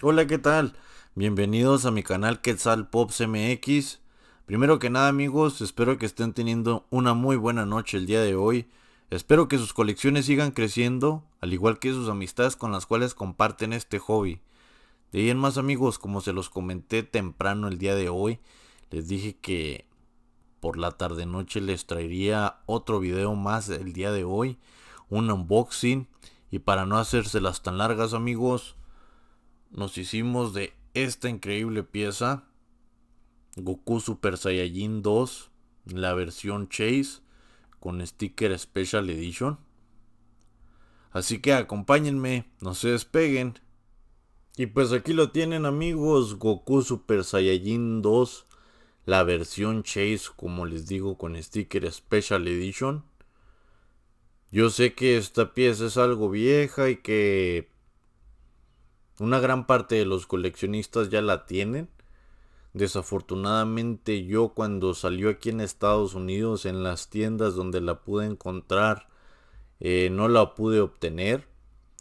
Hola, ¿qué tal? Bienvenidos a mi canal Quetzal Pops MX. Primero que nada amigos, espero que estén teniendo una muy buena noche el día de hoy. Espero que sus colecciones sigan creciendo, al igual que sus amistades con las cuales comparten este hobby. De ahí en más amigos, como se los comenté temprano el día de hoy, les dije que por la tarde noche les traería otro video más el día de hoy, un unboxing. Y para no hacérselas tan largas amigos, nos hicimos de esta increíble pieza. Goku Super Saiyajin 2, la versión Chase, con sticker Special Edition. Así que acompáñenme, no se despeguen. Y pues aquí lo tienen amigos, Goku Super Saiyajin 2, la versión Chase, como les digo, con sticker Special Edition. Yo sé que esta pieza es algo vieja y que una gran parte de los coleccionistas ya la tienen. Desafortunadamente yo cuando salió aquí en Estados Unidos en las tiendas donde la pude encontrar eh, no la pude obtener.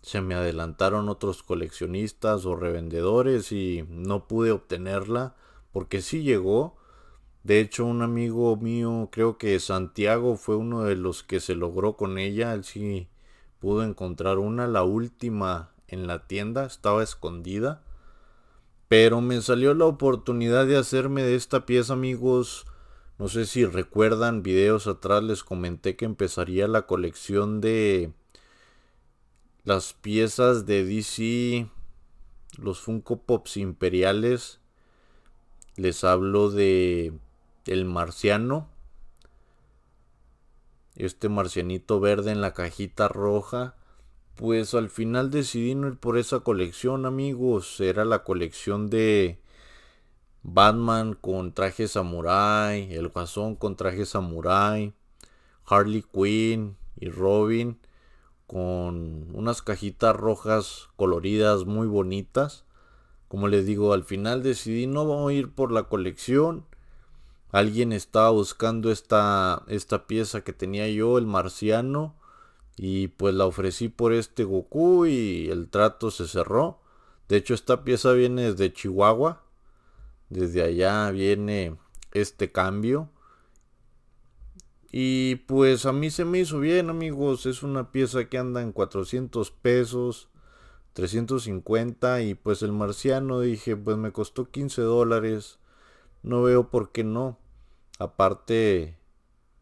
Se me adelantaron otros coleccionistas o revendedores y no pude obtenerla porque sí llegó. De hecho, un amigo mío, creo que Santiago fue uno de los que se logró con ella. Él sí pudo encontrar una, la última en la tienda, estaba escondida. Pero me salió la oportunidad de hacerme de esta pieza, amigos. No sé si recuerdan, videos atrás les comenté que empezaría la colección de las piezas de DC, los Funko Pops imperiales. Les hablo de El Marciano. Este marcianito verde en la cajita roja. Pues al final decidí no ir por esa colección, amigos. Era la colección de Batman con traje samurai, el Guasón con traje samurai, Harley Quinn y Robin con unas cajitas rojas coloridas muy bonitas. Como les digo, al final decidí no ir por la colección. Alguien estaba buscando esta, esta pieza que tenía yo, el marciano. Y pues la ofrecí por este Goku y el trato se cerró. De hecho, esta pieza viene desde Chihuahua. Desde allá viene este cambio. Y pues a mí se me hizo bien, amigos. Es una pieza que anda en 400 pesos, 350. Y pues el marciano dije, pues me costó 15 dólares. No veo por qué no. Aparte,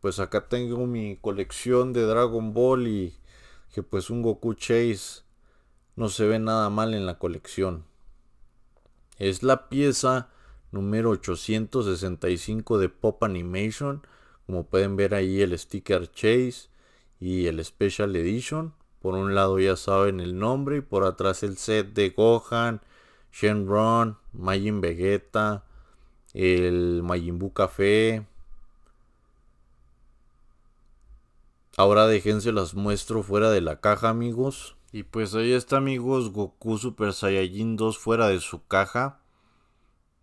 pues acá tengo mi colección de Dragon Ball y que pues un Goku Chase no se ve nada mal en la colección. Es la pieza número 865 de Pop Animation. Como pueden ver ahí el sticker Chase y el Special Edition. Por un lado ya saben el nombre y por atrás el set de Gohan, Shenron, Majin Vegeta, el Majin Buu Café, Ahora déjense las muestro fuera de la caja, amigos. Y pues ahí está, amigos, Goku Super Saiyajin 2 fuera de su caja.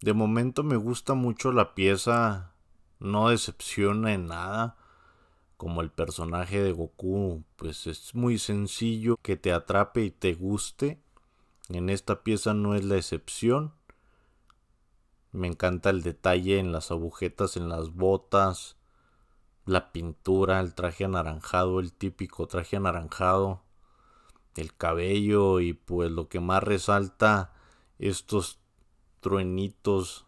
De momento me gusta mucho la pieza. No decepciona en nada. Como el personaje de Goku, pues es muy sencillo que te atrape y te guste. En esta pieza no es la excepción. Me encanta el detalle en las agujetas, en las botas la pintura, el traje anaranjado, el típico traje anaranjado, el cabello y pues lo que más resalta estos truenitos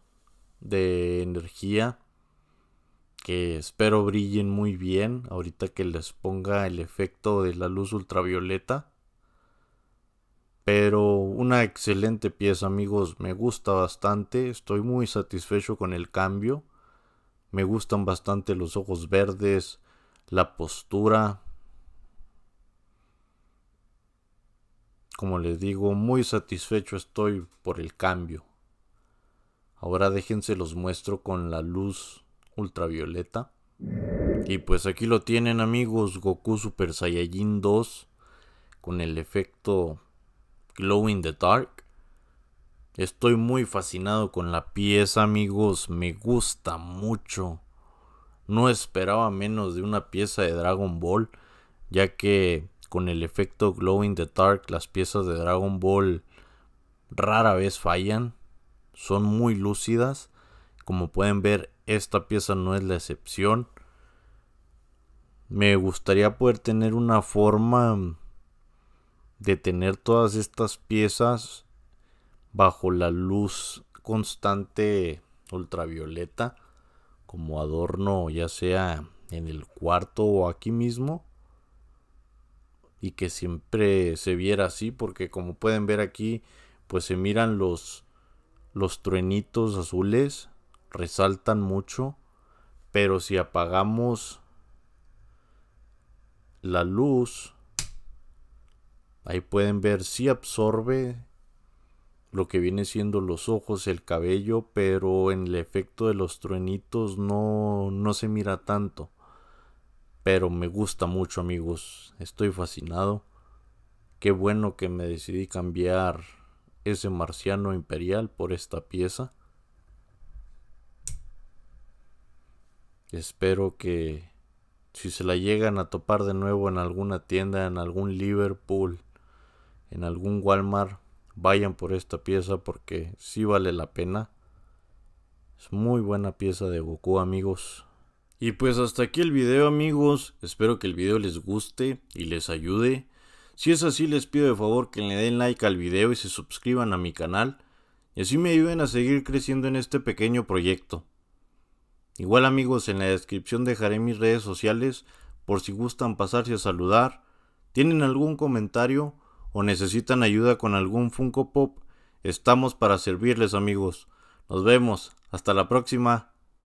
de energía que espero brillen muy bien ahorita que les ponga el efecto de la luz ultravioleta. Pero una excelente pieza amigos, me gusta bastante, estoy muy satisfecho con el cambio. Me gustan bastante los ojos verdes, la postura. Como les digo, muy satisfecho estoy por el cambio. Ahora déjense los muestro con la luz ultravioleta. Y pues aquí lo tienen amigos, Goku Super Saiyajin 2 con el efecto Glow in the Dark. Estoy muy fascinado con la pieza, amigos. Me gusta mucho. No esperaba menos de una pieza de Dragon Ball, ya que con el efecto Glowing the Dark, las piezas de Dragon Ball rara vez fallan. Son muy lúcidas. Como pueden ver, esta pieza no es la excepción. Me gustaría poder tener una forma de tener todas estas piezas bajo la luz constante ultravioleta como adorno ya sea en el cuarto o aquí mismo y que siempre se viera así porque como pueden ver aquí pues se miran los los truenitos azules resaltan mucho pero si apagamos la luz ahí pueden ver si absorbe lo que viene siendo los ojos, el cabello, pero en el efecto de los truenitos no, no se mira tanto. Pero me gusta mucho amigos, estoy fascinado. Qué bueno que me decidí cambiar ese marciano imperial por esta pieza. Espero que si se la llegan a topar de nuevo en alguna tienda, en algún Liverpool, en algún Walmart, vayan por esta pieza porque sí vale la pena. Es muy buena pieza de Goku amigos. Y pues hasta aquí el video amigos, espero que el video les guste y les ayude. Si es así les pido de favor que le den like al video y se suscriban a mi canal y así me ayuden a seguir creciendo en este pequeño proyecto. Igual amigos en la descripción dejaré mis redes sociales por si gustan pasarse a saludar, tienen algún comentario o necesitan ayuda con algún Funko Pop, estamos para servirles amigos. Nos vemos, hasta la próxima.